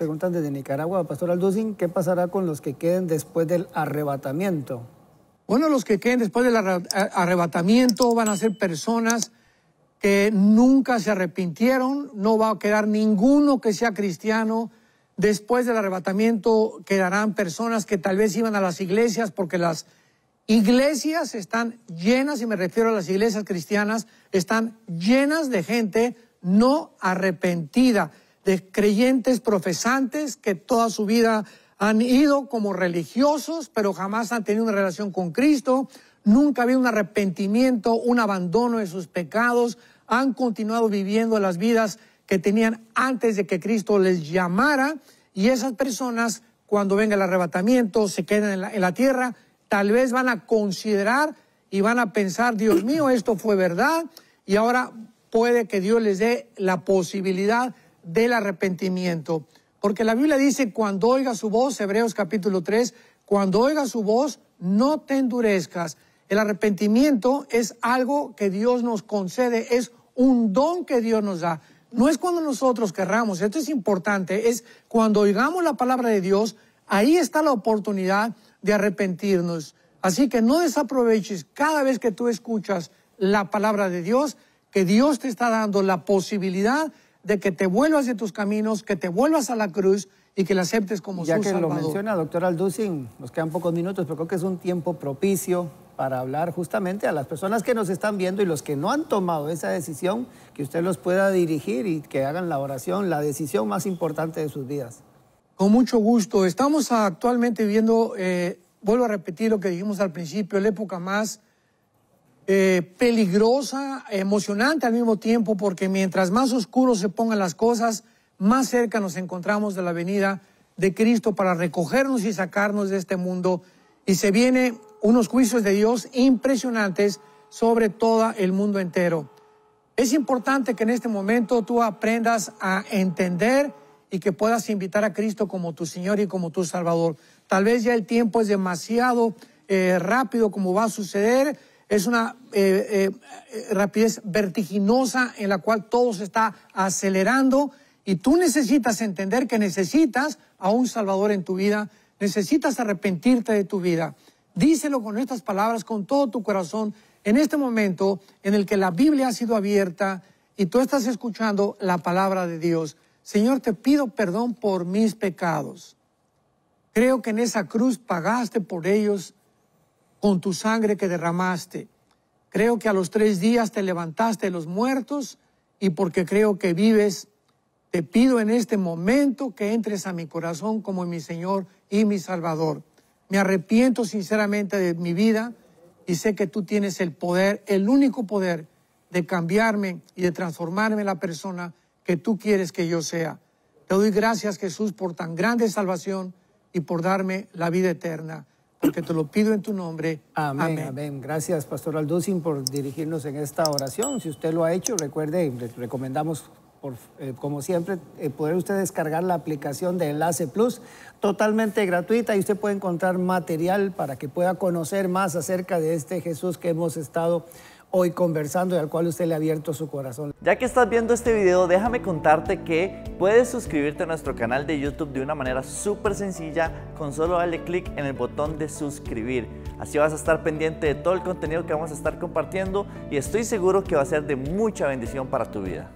Preguntan desde Nicaragua, Pastor Alducin, ¿qué pasará con los que queden después del arrebatamiento? Bueno, los que queden después del arrebatamiento van a ser personas que nunca se arrepintieron, no va a quedar ninguno que sea cristiano. Después del arrebatamiento quedarán personas que tal vez iban a las iglesias porque las iglesias están llenas, y me refiero a las iglesias cristianas, están llenas de gente no arrepentida de creyentes profesantes que toda su vida han ido como religiosos, pero jamás han tenido una relación con Cristo, nunca había un arrepentimiento, un abandono de sus pecados, han continuado viviendo las vidas que tenían antes de que Cristo les llamara y esas personas cuando venga el arrebatamiento se quedan en la, en la tierra, tal vez van a considerar y van a pensar, Dios mío, esto fue verdad y ahora puede que Dios les dé la posibilidad del arrepentimiento. Porque la Biblia dice, cuando oiga su voz, Hebreos capítulo 3, cuando oiga su voz, no te endurezcas. El arrepentimiento es algo que Dios nos concede, es un don que Dios nos da. No es cuando nosotros querramos, esto es importante, es cuando oigamos la palabra de Dios, ahí está la oportunidad de arrepentirnos. Así que no desaproveches cada vez que tú escuchas la palabra de Dios, que Dios te está dando la posibilidad de que te vuelvas de tus caminos, que te vuelvas a la cruz y que la aceptes como ya Ya que lo menciona, doctor Aldusin, nos quedan pocos minutos, pero creo que es un tiempo propicio para hablar justamente a las personas que nos están viendo y los que no han tomado esa decisión, que usted los pueda dirigir y que hagan la oración, la decisión más importante de sus vidas. Con mucho gusto. Estamos actualmente viviendo, eh, vuelvo a repetir lo que dijimos al principio, la época más eh, peligrosa, emocionante al mismo tiempo, porque mientras más oscuros se pongan las cosas, más cerca nos encontramos de la venida de Cristo para recogernos y sacarnos de este mundo. Y se vienen unos juicios de Dios impresionantes sobre todo el mundo entero. Es importante que en este momento tú aprendas a entender y que puedas invitar a Cristo como tu Señor y como tu Salvador. Tal vez ya el tiempo es demasiado eh, rápido como va a suceder, es una eh, eh, rapidez vertiginosa en la cual todo se está acelerando y tú necesitas entender que necesitas a un Salvador en tu vida, necesitas arrepentirte de tu vida. Díselo con estas palabras, con todo tu corazón, en este momento en el que la Biblia ha sido abierta y tú estás escuchando la palabra de Dios. Señor, te pido perdón por mis pecados. Creo que en esa cruz pagaste por ellos con tu sangre que derramaste. Creo que a los tres días te levantaste de los muertos y porque creo que vives, te pido en este momento que entres a mi corazón como mi Señor y mi Salvador. Me arrepiento sinceramente de mi vida y sé que tú tienes el poder, el único poder de cambiarme y de transformarme en la persona que tú quieres que yo sea. Te doy gracias Jesús por tan grande salvación y por darme la vida eterna porque te lo pido en tu nombre. Amén, amén. Gracias, Pastor Alducin, por dirigirnos en esta oración. Si usted lo ha hecho, recuerde, le recomendamos eh, como siempre, eh, poder usted descargar la aplicación de Enlace Plus totalmente gratuita y usted puede encontrar material para que pueda conocer más acerca de este Jesús que hemos estado hoy conversando y al cual usted le ha abierto su corazón. Ya que estás viendo este video, déjame contarte que puedes suscribirte a nuestro canal de YouTube de una manera súper sencilla con solo darle clic en el botón de suscribir. Así vas a estar pendiente de todo el contenido que vamos a estar compartiendo y estoy seguro que va a ser de mucha bendición para tu vida.